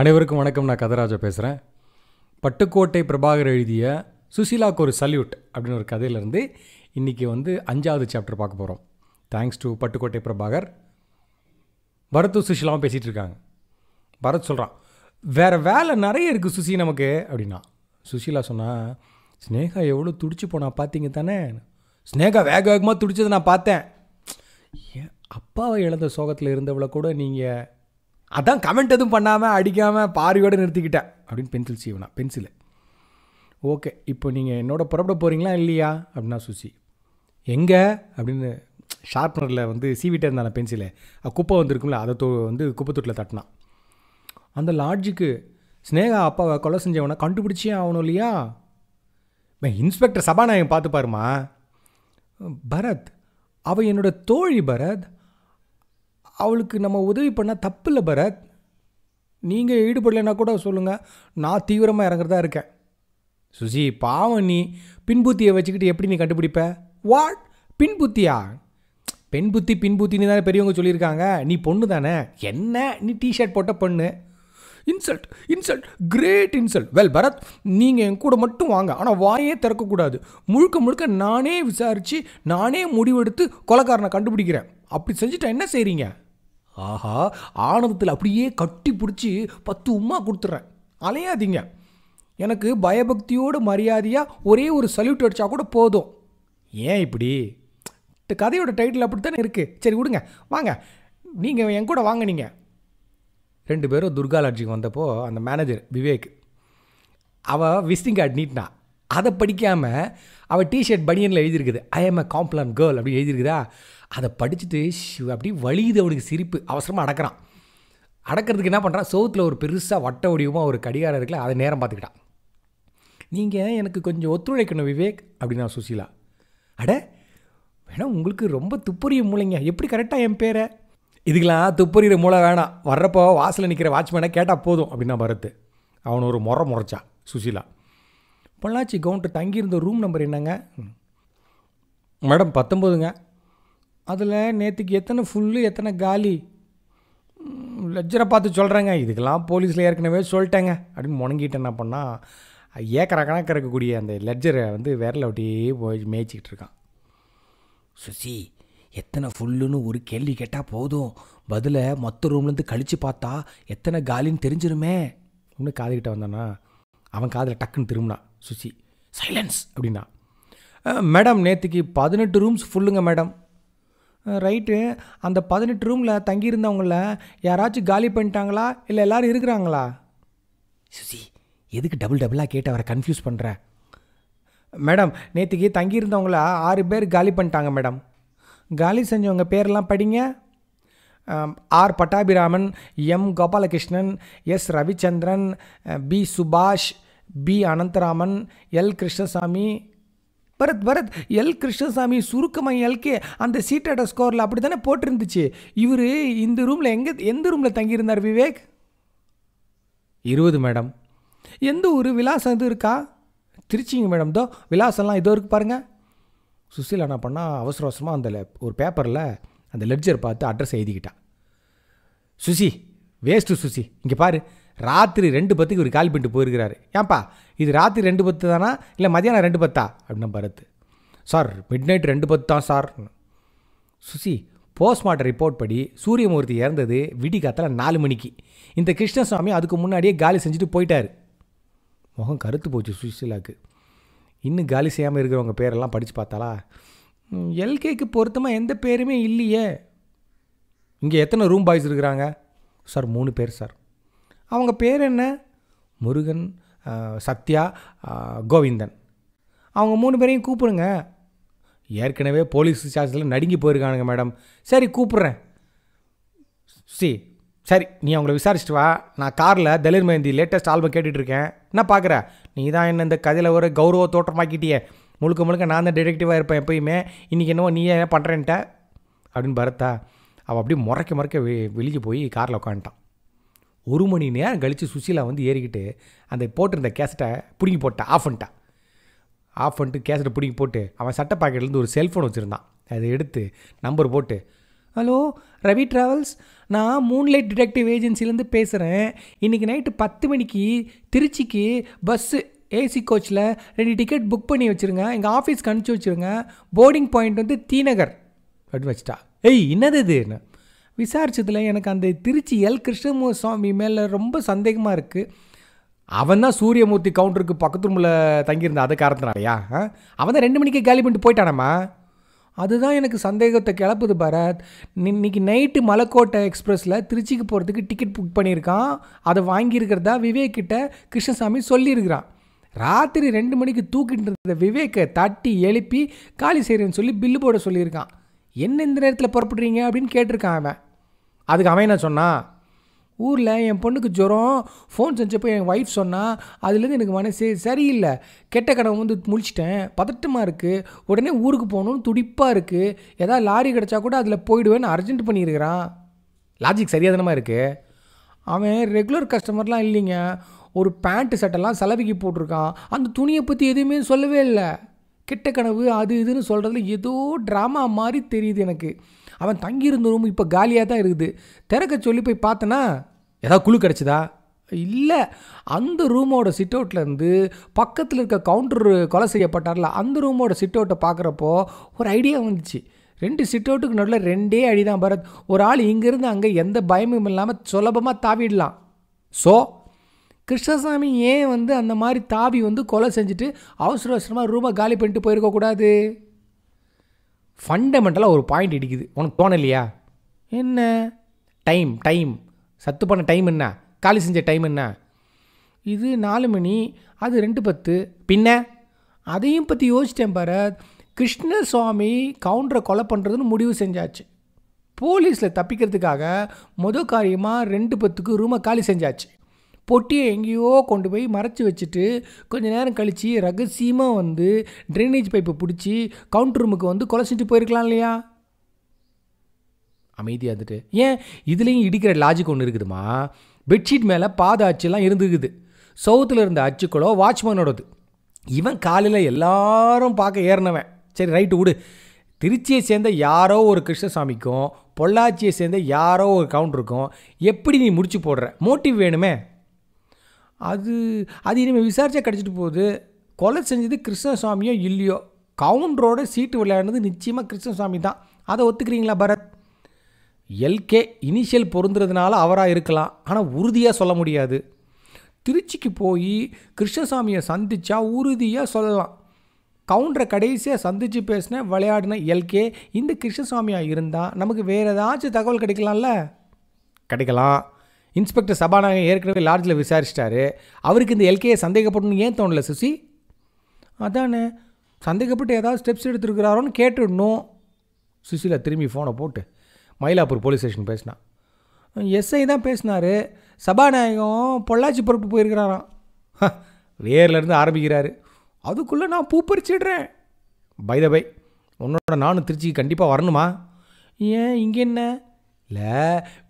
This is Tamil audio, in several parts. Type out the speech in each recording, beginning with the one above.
அனைவருக்கும் வணக்கம் நான் கதராஜா பேசுகிறேன் பட்டுக்கோட்டை பிரபாகர் எழுதிய சுசிலாக்கு ஒரு சல்யூட் அப்படின்னு ஒரு கதையிலேருந்து இன்றைக்கி வந்து அஞ்சாவது சாப்டர் பார்க்க போகிறோம் தேங்க்ஸ் டு பட்டுக்கோட்டை பிரபாகர் பரத்தும் சுஷிலாவும் பேசிகிட்டு இருக்காங்க பரத் சொல்கிறான் வேறு வேலை நிறைய இருக்குது சுசி நமக்கு அப்படின்னா சுஷிலா சொன்னால் ஸ்னேகா எவ்வளோ துடிச்சு போனால் பார்த்தீங்க தானே ஸ்னேகா வேக வேகமாக துடிச்சதை நான் பார்த்தேன் ஏன் அப்பாவை இழந்த சோகத்தில் இருந்தவளை கூட நீங்கள் அதான் கமெண்ட் எதுவும் பண்ணாமல் அடிக்காமல் பார்வையோடு நிறுத்திக்கிட்டேன் அப்படின்னு பென்சில் சீவனா பென்சில் ஓகே இப்போ நீங்கள் என்னோட புறப்பட போகிறீங்களா இல்லையா அப்படின்னா சுசி எங்கே அப்படின்னு ஷார்ப்னரில் வந்து சீவிட்டே இருந்தான பென்சிலை குப்பை வந்திருக்கும்ல அதை தோ வந்து குப்பை தொட்டில் தட்டினான் அந்த லாட்ஜுக்கு ஸ்னேகா அப்பாவை கொலை செஞ்சவனை கண்டுபிடிச்சே ஆகணும் இல்லையா இன்ஸ்பெக்டர் சபாநாயகன் பார்த்து பரத் அவள் என்னோட தோழி பரத் அவளுக்கு நம்ம உதவி பண்ணால் தப்பு இல்லை பரத் நீங்கள் ஈடுபடலைன்னா கூட சொல்லுங்கள் நான் தீவிரமாக இறங்குறதா இருக்கேன் சுசி பாவம் நீ பின்புத்தியை வச்சுக்கிட்டு எப்படி நீ கண்டுபிடிப்ப வாட் பின்புத்தியா பெண் புத்தி பின்புத்தின்னு தானே பெரியவங்க சொல்லியிருக்காங்க நீ பொண்ணு தானே என்ன நீ டிஷர்ட் போட்ட பொண்ணு insult insult great insult well Bharath நீங்கள் என் கூட மட்டும் வாங்க ஆனால் வாயே திறக்கக்கூடாது முழுக்க முழுக்க நானே விசாரித்து நானே முடிவெடுத்து கொலக்காரனை கண்டுபிடிக்கிறேன் அப்படி செஞ்சுட்டா என்ன செய்கிறீங்க ஆஹா ஆனந்தத்தில் அப்படியே கட்டி பிடிச்சி பத்து உமா கொடுத்துட்றேன் அலையாதீங்க எனக்கு பயபக்தியோடு மரியாதையாக ஒரே ஒரு சல்யூட் அடித்தா கூட போதும் ஏன் இப்படி கதையோட டைட்டில் அப்படி தானே இருக்குது சரி விடுங்க வாங்க நீங்கள் என் கூட வாங்க நீங்கள் ரெண்டு பேரும் துர்கா லாட்ஜிக்கு வந்தப்போ அந்த மேனேஜர் விவேக் அவள் விசிட்டிங் கார்டு நீட்னா அதை படிக்காமல் அவள் டிஷர்ட் பனியனில் எழுதியிருக்குது ஐ எம் காம்ப்ளான் கேர்ள் அப்படின்னு எழுதியிருக்குதா அதை படிச்சுட்டு அப்படி வழியுது அவனுக்கு சிரிப்பு அவசரமாக அடக்கிறான் அடக்கிறதுக்கு என்ன பண்ணுறான் சோத்தில் ஒரு பெருசாக வட்ட வடிவமாக ஒரு கடிகாரம் இருக்குல்ல அதை நேரம் பார்த்துக்கிட்டான் நீங்கள் எனக்கு கொஞ்சம் ஒத்துழைக்கணும் விவேக் அப்படின்னா சுசிலா அட வேணா உங்களுக்கு ரொம்ப துப்புரிய மூளைங்க எப்படி கரெக்டாக என் பேரை இதுக்கெலாம் துப்புரிய மூளை வேணாம் வர்றப்போ வாசலில் நிற்கிற வாட்ச்மேனை கேட்டால் போதும் அப்படின்னா பரத்து அவன் ஒரு முறை முறைச்சா சுசிலா பொள்ளாச்சி கவுண்ட்டு தங்கியிருந்த ரூம் நம்பர் என்னங்க மேடம் பத்தொம்போதுங்க அதில் நேற்றுக்கு எத்தனை ஃபுல்லு எத்தனை காலி லெஜரை பார்த்து சொல்கிறேங்க இதுக்கெல்லாம் போலீஸில் ஏற்கனவே சொல்லிட்டேங்க அப்படின்னு முணங்கிட்டு என்ன பண்ணால் ஏக்கர கணக்கு இருக்கக்கூடிய அந்த லெஜரை வந்து விரல அப்படியே போய் மேய்ச்சிக்கிட்டு இருக்கான் சுசி எத்தனை ஃபுல்லுன்னு ஒரு கேள்வி கேட்டால் போதும் பதிலை மொத்த ரூம்லேருந்து கழித்து பார்த்தா எத்தனை காலின்னு தெரிஞ்சிருமே இன்னும் காதுகிட்ட வந்தானா அவன் காதில் டக்குன்னு திரும்பினான் சுசி சைலன்ஸ் அப்படின்னா மேடம் நேற்றுக்கு பதினெட்டு ரூம்ஸ் ஃபுல்லுங்க மேடம் ரைட்டு அந்த பதினெட்டு ரூமில் தங்கியிருந்தவங்கள யாராச்சும் காலி பண்ணிட்டாங்களா இல்லை எல்லோரும் இருக்கிறாங்களா சுசி எதுக்கு டபுள் டபுளாக கேட்டு அவரை கன்ஃபியூஸ் பண்ணுற மேடம் நேற்றுக்கு தங்கியிருந்தவங்கள ஆறு பேர் காலி பண்ணிட்டாங்க மேடம் காலி செஞ்சவங்க பேரெல்லாம் படிங்க R Pattabiraman M Gopalakrishnan S Ravichandran P Subash P Anantharaman L Krishnasamy Bharath Bharath L Krishnasamy சுருக்கமாக எல்கே அந்த சீட்டட ஸ்கோரில் அப்படி தானே போட்டிருந்துச்சு இவர் இந்த ரூமில் எங்கே எந்த ரூமில் தங்கியிருந்தார் விவேக் இருபது மேடம் எந்த ஒரு விலாசம் இது இருக்கா திருச்சிங்க மேடம் தோ விலாசம்லாம் இதோ இருக்கு பாருங்கள் சுசிலா என்ன பண்ணால் அவசர அவசரமாக அந்த ஒரு பேப்பரில் அந்த லெட்ஜர் பார்த்து அட்ரஸ் எழுதிக்கிட்டான் சுசி வேஸ்ட்டு சுசி இங்கே பாரு ராத்திரி ரெண்டு பத்துக்கு இவர் கால் பண்ணிட்டு போயிருக்கிறாரு ஏன்பா இது ராத்திரி ரெண்டு பத்து தானா இல்லை மதியானம் ரெண்டு பத்தா அப்படின்னா பரத் சார் மிட் நைட் ரெண்டு பத்து தான் சார் சுசி போஸ்ட்மார்ட்டம் ரிப்போர்ட் படி சூரியமூர்த்தி இறந்தது விடிகாத்தில் நாலு மணிக்கு இந்த கிருஷ்ணசாமி அதுக்கு முன்னாடியே காலி செஞ்சுட்டு போயிட்டார் முகம் கருத்து போச்சு சுசிலாவுக்கு இன்னும் காலி செய்யாமல் இருக்கிறவங்க பேரெல்லாம் படித்து பார்த்தாலா எல்கேக்கு பொருத்தமாக எந்த பேருமே இல்லையே இங்கே எத்தனை ரூம் பாய்ஸ் இருக்கிறாங்க சார் மூணு பேர் சார் அவங்க பேர் என்ன முருகன் சத்யா கோவிந்தன் அவங்க மூணு பேரையும் கூப்பிடுங்க ஏற்கனவே போலீஸ் சார்ஜில் நடுங்கி போயிருக்கானுங்க மேடம் சரி கூப்பிட்றேன் சி சரி நீ அவங்கள விசாரிச்சுட்டு வா நான் காரில் தலிர் மயந்தி லேட்டஸ்ட் ஆல்பம் கேட்டுட்ருக்கேன் என்ன பார்க்குற நீ தான் என்ன இந்த கதையில் ஒரு கௌரவ தோற்றமாக்கிட்டியே முழுக்க முழுக்க நான் தான் டிடெக்டிவாக இருப்பேன் எப்பயுமே இன்றைக்கி என்னவோ நீ என்ன பண்ணுறேன்ட்ட அப்படின்னு பரத்தா அவள் அப்படியே முறைக்க முறைக்க வெளியே போய் காரில் உட்காந்துட்டான் ஒரு மணி நேரம் கழித்து சுசிலா வந்து ஏறிக்கிட்டு அந்த போட்டிருந்த கேசட்டை பிடுங்கி போட்டா ஆஃப் பண்ணிட்டா ஆஃப் பண்ணிட்டு கேசட்டை பிடுங்கி போட்டு அவன் சட்டை பாக்கெட்லேருந்து ஒரு செல்ஃபோன் வச்சுருந்தான் அதை எடுத்து நம்பர் போட்டு ஹலோ ரவி ட்ராவல்ஸ் நான் மூன்லைட் டிடெக்டிவ் ஏஜென்சிலேருந்து பேசுகிறேன் இன்றைக்கி நைட்டு பத்து மணிக்கு திருச்சிக்கு பஸ்ஸு ஏசி கோச்சில் ரெண்டு டிக்கெட் புக் பண்ணி வச்சுருங்க எங்கள் ஆஃபீஸ்க்கு அனுப்பிச்சி வச்சுருங்க போர்டிங் பாயிண்ட் வந்து தீநகர் அப்படின்னு வச்சுட்டா ஏய் என்னது என்ன விசாரித்ததில் எனக்கு அந்த திருச்சி எல் கிருஷ்ணமூர் சுவாமி மேலே ரொம்ப சந்தேகமாக இருக்குது அவன் தான் சூரியமூர்த்தி கவுண்டருக்கு பக்கத்து ரூமில் தங்கியிருந்தான் அதை காரணத்தினாலையா அவன் தான் ரெண்டு மணிக்கே காலி பண்ணிட்டு போயிட்டானம்மா அதுதான் எனக்கு சந்தேகத்தை கிளப்புது பாரத் இன்னைக்கு நைட்டு மலைக்கோட்டை எக்ஸ்பிரஸில் திருச்சிக்கு போகிறதுக்கு டிக்கெட் புக் பண்ணியிருக்கான் அதை வாங்கியிருக்கிறதா விவேக்கிட்ட கிருஷ்ணசாமி சொல்லியிருக்கிறான் ராத்திரி ரெண்டு மணிக்கு தூக்கிட்டு இருந்த விவேக்கை தட்டி எழுப்பி காலி செய்கிறேன்னு சொல்லி பில்லு போட சொல்லியிருக்கான் என்ன இந்த நேரத்தில் புறப்படுறீங்க அப்படின்னு கேட்டிருக்கான் அவன் அதுக்கு அவன் என்ன சொன்னான் ஊரில் என் பொண்ணுக்கு ஜுரம் ஃபோன் செஞ்சப்போ என் ஒய்ஃப் சொன்னான் அதுலேருந்து எனக்கு மனசு சரியில்லை கெட்ட கடவுள் வந்து முழிச்சிட்டேன் பதட்டமாக இருக்குது உடனே ஊருக்கு போகணும்னு துடிப்பாக இருக்குது ஏதாவது லாரி கிடச்சா கூட அதில் போயிடுவேன்னு அர்ஜென்ட் பண்ணியிருக்கிறான் லாஜிக் சரியாதனமாக இருக்குது அவன் ரெகுலர் கஸ்டமர்லாம் இல்லைங்க ஒரு பேண்ட்டு சட்டெல்லாம் செலவிக்கு போட்டிருக்கான் அந்த துணியை பற்றி எதுவுமே சொல்லவே இல்லை கெட்ட கனவு அது இதுன்னு சொல்கிறதுல ஏதோ ட்ராமா மாதிரி தெரியுது எனக்கு அவன் தங்கியிருந்த ரூம் இப்போ காலியாக தான் இருக்குது திறக்க சொல்லி போய் பார்த்தனா ஏதாவது குழு கிடச்சிதா இல்லை அந்த ரூமோட சிட் அவுட்லேருந்து பக்கத்தில் இருக்க கவுண்டரு கொலை செய்யப்பட்டார்ல அந்த ரூமோட சிட் அவுட்டை பார்க்குறப்போ ஒரு ஐடியா வந்துச்சு ரெண்டு சிட் அவுட்டுக்கு நடுவில் ரெண்டே அடி தான் பரத் ஒரு ஆள் இங்கேருந்து அங்கே எந்த பயமும் இல்லாமல் சுலபமாக தாவிடலாம் ஸோ கிருஷ்ணசாமி ஏன் வந்து அந்த மாதிரி தாவி வந்து கொலை செஞ்சுட்டு அவசர அவசரமாக ரூமை காலி பண்ணிட்டு போயிருக்கக்கூடாது ஃபண்டமெண்டலாக ஒரு பாயிண்ட் இடிக்குது உனக்கு தோணலையா என்ன டைம் டைம் சத்து பண்ண டைம் என்ன காலி செஞ்ச டைம் என்ன இது நாலு மணி அது ரெண்டு பத்து பின்ன அதையும் பற்றி யோசிச்சிட்டேன் பாரத் கிருஷ்ணசுவாமி கவுண்டரை கொலை பண்ணுறதுன்னு முடிவு செஞ்சாச்சு போலீஸில் தப்பிக்கிறதுக்காக மொதல் காரியமாக ரெண்டு பத்துக்கு ரூமை காலி செஞ்சாச்சு பொட்டியை எங்கேயோ கொண்டு போய் மறைச்சி வச்சுட்டு கொஞ்ச நேரம் கழித்து ரகசியமாக வந்து ட்ரைனேஜ் பைப்பை பிடிச்சி கவுண்டர் ரூமுக்கு வந்து கொலை செஞ்சு போயிருக்கலாம் இல்லையா அமைதியாக இருந்துட்டு ஏன் இதுலேயும் இடிக்கிற லாஜிக் ஒன்று இருக்குதுமா பெட்ஷீட் மேலே பாத அச்சுலாம் இருந்துக்குது சவுத்தில் இருந்த அச்சுக்களோ வாட்ச்மேனோடது இவன் காலையில் எல்லாரும் பார்க்க ஏறினவன் சரி ரைட்டு விடு திருச்சியை சேர்ந்த யாரோ ஒரு கிருஷ்ணசாமிக்கும் பொள்ளாச்சியை சேர்ந்த யாரோ ஒரு கவுண்டருக்கும் எப்படி நீ முடிச்சு போடுற மோட்டிவ் வேணுமே அது அது இனிமேல் விசாரிச்சா கிடச்சிட்டு போகுது கொலை செஞ்சது கிருஷ்ணசாமியோ இல்லையோ கவுண்டரோட சீட்டு விளையாடினது நிச்சயமாக கிருஷ்ணசாமி தான் அதை ஒத்துக்கிறீங்களா பரத் எல்கே இனிஷியல் பொருந்துறதுனால அவராக இருக்கலாம் ஆனால் உறுதியாக சொல்ல முடியாது திருச்சிக்கு போய் கிருஷ்ணசாமியை சந்தித்தா உறுதியாக சொல்லலாம் கவுண்டரை கடைசியாக சந்தித்து பேசின விளையாடின எல்கே இந்த கிருஷ்ணசாமியாக இருந்தால் நமக்கு வேறு ஏதாச்சும் தகவல் கிடைக்கலாம்ல கிடைக்கலாம் இன்ஸ்பெக்டர் சபாநாயகம் ஏற்கனவே லாட்ஜில் விசாரிச்சிட்டாரு அவருக்கு இந்த எல்கேயை சந்தேகப்படணும்னு ஏன் தோணலை சுசி அதானே சந்தேகப்பட்டு ஏதாவது ஸ்டெப்ஸ் எடுத்துருக்கிறாரோன்னு கேட்டுடணும் சுசிலா திரும்பி ஃபோனை போட்டு மயிலாப்பூர் போலீஸ் ஸ்டேஷன் பேசினான் எஸ்ஐ தான் பேசினார் சபாநாயகம் பொள்ளாச்சி பொறுப்பு போயிருக்கிறாராம் வேர்லேருந்து ஆரம்பிக்கிறாரு அதுக்குள்ளே நான் பூ பறிச்சிடுறேன் பை உன்னோட நானும் திருச்சிக்கு கண்டிப்பாக வரணுமா ஏன் இங்கே என்ன இல்லை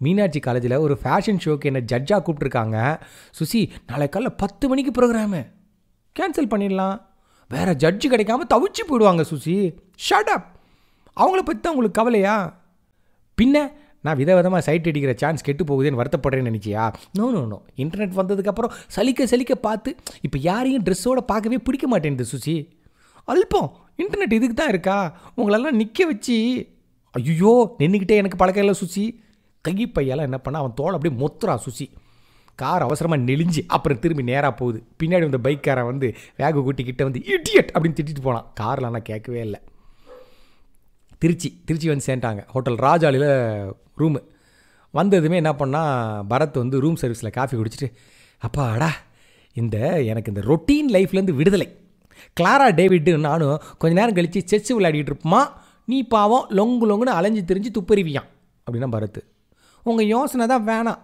மீனாட்சி காலேஜில் ஒரு ஃபேஷன் ஷோக்கு என்னை ஜட்ஜாக கூப்பிட்ருக்காங்க சுசி நாளை காலைல பத்து மணிக்கு ப்ரோக்ராமு கேன்சல் பண்ணிடலாம் வேறு ஜட்ஜு கிடைக்காம தவிச்சு போயிடுவாங்க சுசி ஷட் அப் அவங்கள பற்றி தான் உங்களுக்கு கவலையா பின்ன நான் வித விதமாக சைட் அடிக்கிற சான்ஸ் கெட்டு போகுதுன்னு வருத்தப்படுறேன்னு நினச்சியா நோ நோ நோ இன்டர்நெட் வந்ததுக்கப்புறம் சலிக்க சலிக்க பார்த்து இப்போ யாரையும் ட்ரெஸ்ஸோடு பார்க்கவே பிடிக்க மாட்டேங்குது சுசி அல்பம் இன்டர்நெட் இதுக்கு தான் இருக்கா உங்களெல்லாம் நிற்க வச்சு ஐயோ நின்றுக்கிட்டே எனக்கு பழக்கம் இல்லை சுசி கை என்ன பண்ணால் அவன் தோல் அப்படியே மொத்துறான் சுச்சி கார் அவசரமாக நெளிஞ்சு அப்புறம் திரும்பி நேராக போகுது பின்னாடி வந்த பைக்காரை வந்து வேக கூட்டிக்கிட்ட வந்து இடியட் அப்படின்னு திட்டிட்டு போனான் காரில் நான் கேட்கவே இல்லை திருச்சி திருச்சி வந்து சேர்ந்துட்டாங்க ஹோட்டல் ராஜாலியில் ரூமு வந்ததுமே என்ன பண்ணால் பரத் வந்து ரூம் சர்வீஸில் காஃபி குடிச்சிட்டு அப்பாடா இந்த எனக்கு இந்த ரொட்டீன் லைஃப்லேருந்து விடுதலை கிளாரா டேவிட்டு நானும் கொஞ்ச நேரம் கழித்து செஸ் விளையாடிட்டு இருப்போமா நீ பாவம் லொங்கு லொங்குன்னு அலைஞ்சு தெரிஞ்சு துப்பறிவியான் அப்படின்னா பரத்து உங்கள் யோசனை தான் வேணாம்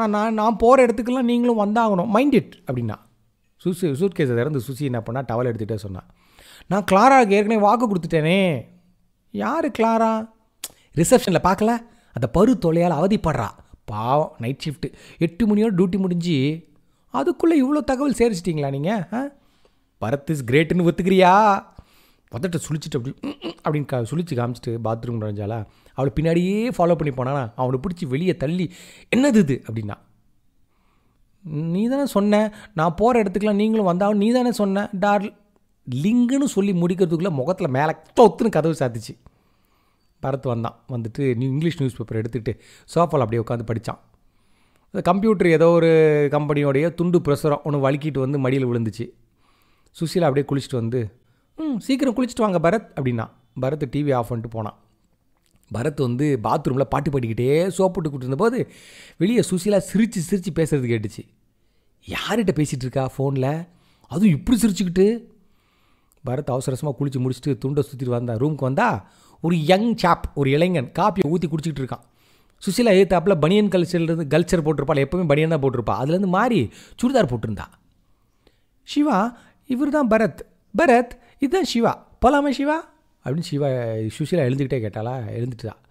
ஆனால் நான் நான் போகிற இடத்துக்கெல்லாம் நீங்களும் வந்தாகணும் மைண்ட் இட் அப்படின்னா சுசு சூட்கேஸை திறந்து சுசி என்ன பண்ணால் டவல் எடுத்துகிட்டே சொன்னான் நான் கிளாராவுக்கு ஏற்கனவே வாக்கு கொடுத்துட்டேனே யார் கிளாரா ரிசப்ஷனில் பார்க்கல அந்த பரு தொலையால் அவதிப்படுறா பாவம் நைட் ஷிஃப்ட்டு எட்டு மணியோட டியூட்டி முடிஞ்சு அதுக்குள்ளே இவ்வளோ தகவல் சேரிச்சிட்டிங்களா நீங்கள் ஆ பரத் இஸ் கிரேட்டுன்னு ஒத்துக்கிறியா பதட்ட சுழிச்சிட்டு அப்படி அப்படின்னு கா சுழிச்சு காமிச்சிட்டு பாத்ரூம் நுழைஞ்சாலா அவளை பின்னாடியே ஃபாலோ பண்ணி போனானா அவனை பிடிச்சி வெளியே தள்ளி என்னது இது அப்படின்னா நீ தானே சொன்ன நான் போகிற இடத்துக்குலாம் நீங்களும் வந்தாலும் நீ தானே சொன்ன டார் லிங்குன்னு சொல்லி முடிக்கிறதுக்குள்ளே முகத்தில் மேலே தொத்துன்னு கதவு சாத்திச்சு பரத் வந்தான் வந்துட்டு நியூ இங்கிலீஷ் நியூஸ் பேப்பர் எடுத்துகிட்டு சோஃபால் அப்படியே உட்காந்து படித்தான் கம்ப்யூட்டர் ஏதோ ஒரு கம்பெனியோடைய துண்டு பிரசுரம் ஒன்று வழுக்கிட்டு வந்து மடியில் விழுந்துச்சு சுசீலா அப்படியே குளிச்சுட்டு வந்து ம் சீக்கிரம் குளிச்சுட்டு வாங்க பரத் அப்படின்னா பரத் டிவி ஆஃப் பண்ணிட்டு போனான் பரத் வந்து பாத்ரூமில் பாட்டு பாடிக்கிட்டே சோப்பிட்டு கொடுத்துருந்த போது வெளியே சுசீலா சிரித்து சிரித்து பேசுகிறது கேட்டுச்சு யார்கிட்ட பேசிகிட்டு இருக்கா ஃபோனில் அதுவும் இப்படி சிரிச்சுக்கிட்டு பரத் அவசரமாக குளித்து முடிச்சுட்டு துண்டை சுற்றிட்டு வந்தான் ரூமுக்கு வந்தால் ஒரு யங் சாப் ஒரு இளைஞன் காப்பியை ஊற்றி குடிச்சிக்கிட்டு இருக்கான் சுசிலா ஏத்தாப்பில் பனியன் இருந்து கல்ச்சர் போட்டிருப்பாள் எப்போவுமே பனியன் தான் போட்டிருப்பா அதுலேருந்து மாறி சுடிதார் போட்டிருந்தா சிவா இவர் தான் பரத் பரத் இதுதான் சிவா போகலாமா சிவா அப்படின்னு சிவா சுஷீலா எழுந்துக்கிட்டே கேட்டாளா எழுந்துட்டு தான்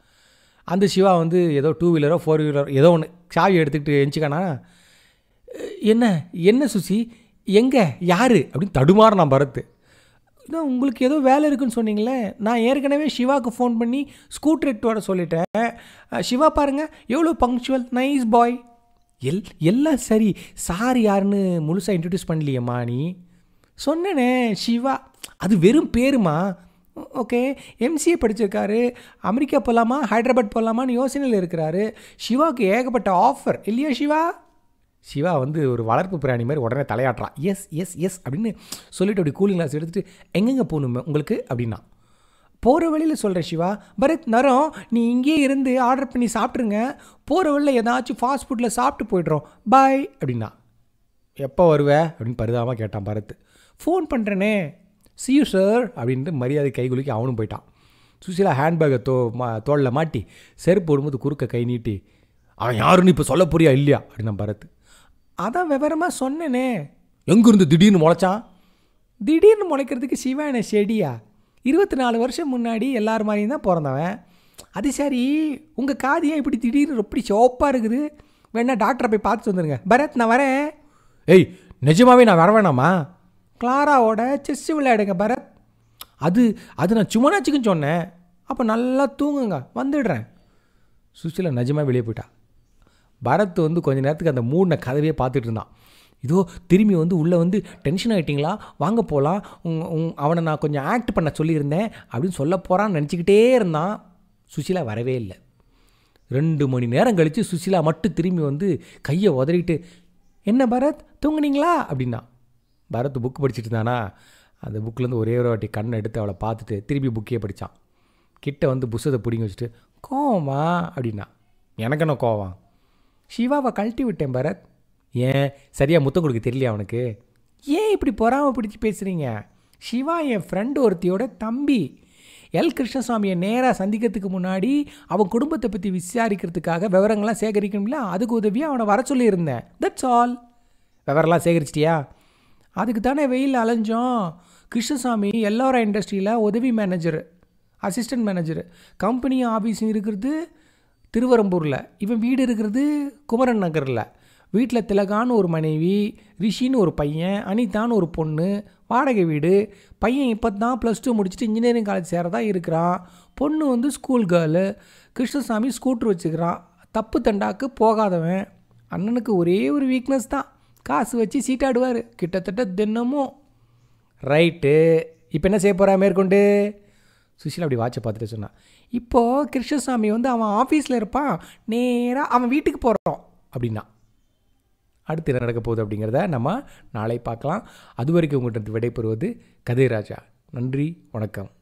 அந்த சிவா வந்து ஏதோ டூ வீலரோ ஃபோர் வீலரோ ஏதோ ஒன்று சாவி எடுத்துக்கிட்டு எழுந்துக்கானா என்ன என்ன சுசி எங்கே யார் அப்படின்னு தடுமாறு நான் பரத்து இன்னும் உங்களுக்கு ஏதோ வேலை இருக்குன்னு சொன்னீங்களே நான் ஏற்கனவே சிவாவுக்கு ஃபோன் பண்ணி ஸ்கூட்டர் எட்டு வர சொல்லிட்டேன் சிவா பாருங்கள் எவ்வளோ பங்க்சுவல் நைஸ் பாய் எல் எல்லாம் சரி சார் யாருன்னு முழுசாக இன்ட்ரடியூஸ் பண்ணலையம்மா நீ சொன்னேனே சிவா அது வெறும் பேருமா ஓகே எம்சிஏ படிச்சிருக்காரு அமெரிக்கா போகலாமா ஹைதராபாத் போகலாமான்னு யோசனையில் இருக்கிறாரு சிவாவுக்கு ஏகப்பட்ட ஆஃபர் இல்லையா சிவா சிவா வந்து ஒரு வளர்ப்பு பிராணி மாதிரி உடனே தலையாட்டுறான் எஸ் எஸ் எஸ் அப்படின்னு சொல்லிட்டு அப்படி கூலிங் கிளாஸ் எடுத்துகிட்டு எங்கெங்கே போகணுமே உங்களுக்கு அப்படின்னா போகிற வழியில் சொல்கிறேன் சிவா பரத் நரம் நீ இங்கேயே இருந்து ஆர்டர் பண்ணி சாப்பிட்ருங்க போகிற வழியில் ஏதாச்சும் ஃபாஸ்ட் ஃபுட்டில் சாப்பிட்டு போய்ட்றோம் பாய் அப்படின்னா எப்போ வருவே அப்படின்னு பரிதாபமாக கேட்டான் பரத் ஃபோன் பண்ணுறேனே சி சார் அப்படின்ட்டு மரியாதை கை அவனும் போயிட்டான் சுசிலா ஹேண்ட்பேக்கை தோ மா தோளில் மாட்டி செருப்பு விடும்போது குறுக்க கை நீட்டி அவன் யாருன்னு இப்போ சொல்ல போறியா இல்லையா அப்படின்னா பரத் அதான் விவரமாக சொன்னேனே எங்கேருந்து திடீர்னு முளைச்சான் திடீர்னு முளைக்கிறதுக்கு சிவான செடியா இருபத்தி நாலு வருஷம் முன்னாடி எல்லார் மாதிரியும் தான் பிறந்தவன் அது சரி உங்கள் காது இப்படி திடீர்னு எப்படி சிவப்பாக இருக்குது வேணா டாக்டரை போய் பார்த்துட்டு வந்துடுங்க பரத் நான் வரேன் ஏய் நிஜமாவே நான் வர வேணாமா கிளாராவோட செஸ் விளையாடுங்க பரத் அது அது நான் சும்மா நச்சுக்குன்னு சொன்னேன் அப்போ நல்லா தூங்குங்க வந்துடுறேன் சுஷிலா நிஜமாக வெளியே போயிட்டா பரத் வந்து கொஞ்ச நேரத்துக்கு அந்த மூடின கதவையே பார்த்துட்டு இருந்தான் இதோ திரும்பி வந்து உள்ளே வந்து டென்ஷன் ஆகிட்டிங்களா வாங்க போகலாம் அவனை நான் கொஞ்சம் ஆக்ட் பண்ண சொல்லியிருந்தேன் அப்படின்னு சொல்ல போகிறான்னு நினச்சிக்கிட்டே இருந்தான் சுஷிலா வரவே இல்லை ரெண்டு மணி நேரம் கழித்து சுஷிலா மட்டும் திரும்பி வந்து கையை உதறிக்கிட்டு என்ன பரத் தூங்குனீங்களா அப்படின்னா பரத் புக் படிச்சுட்டு இருந்தானா அந்த புக்கிலேருந்து ஒரே ஒரு வாட்டி கண்ணை எடுத்து அவளை பார்த்துட்டு திருப்பி புக்கே படித்தான் கிட்ட வந்து புஷத்தை பிடிங்கி வச்சுட்டு கோவமா அப்படின்னா எனக்கு என்ன கோவம் சிவாவை கழட்டி விட்டேன் பரத் ஏன் சரியாக முத்தம் கொடுக்க தெரியல அவனுக்கு ஏன் இப்படி பொறாமல் பிடிச்சி பேசுகிறீங்க சிவா என் ஃப்ரெண்டு ஒருத்தியோட தம்பி எல் கிருஷ்ணசாமியை நேராக சந்திக்கிறதுக்கு முன்னாடி அவன் குடும்பத்தை பற்றி விசாரிக்கிறதுக்காக விவரங்கள்லாம் சேகரிக்கணும்ல அதுக்கு உதவியாக அவனை வர சொல்லியிருந்தேன் தட்ஸ் ஆல் விவரம்லாம் சேகரிச்சிட்டியா அதுக்கு தானே வெயில் அலைஞ்சோம் கிருஷ்ணசாமி எல்லோரும் இண்டஸ்ட்ரியில் உதவி மேனேஜரு அசிஸ்டன்ட் மேனேஜரு கம்பெனியும் ஆஃபீஸும் இருக்கிறது திருவரம்பூரில் இவன் வீடு இருக்கிறது குமரன் நகரில் வீட்டில் திலகான்னு ஒரு மனைவி ரிஷின்னு ஒரு பையன் அனிதான்னு ஒரு பொண்ணு வாடகை வீடு பையன் இப்போ தான் ப்ளஸ் டூ முடிச்சுட்டு இன்ஜினியரிங் காலேஜ் சேரதா இருக்கிறான் பொண்ணு வந்து ஸ்கூல் கேர்ளு கிருஷ்ணசாமி ஸ்கூட்ரு வச்சுக்கிறான் தப்பு தண்டாக்கு போகாதவன் அண்ணனுக்கு ஒரே ஒரு வீக்னஸ் தான் காசு வச்சு சீட்டாடுவார் கிட்டத்தட்ட தினமும் ரைட்டு இப்போ என்ன செய்ய போகிறா மேற்கொண்டு சுஷீலா அப்படி வாட்சை பார்த்துட்டு சொன்னான் இப்போது கிருஷ்ணசாமி வந்து அவன் ஆஃபீஸில் இருப்பான் நேராக அவன் வீட்டுக்கு போகிறோம் அப்படின்னா அடுத்து என்ன நடக்க போகுது அப்படிங்கிறத நம்ம நாளை பார்க்கலாம் அது வரைக்கும் உங்கள்கிட்ட விடைபெறுவது ராஜா நன்றி வணக்கம்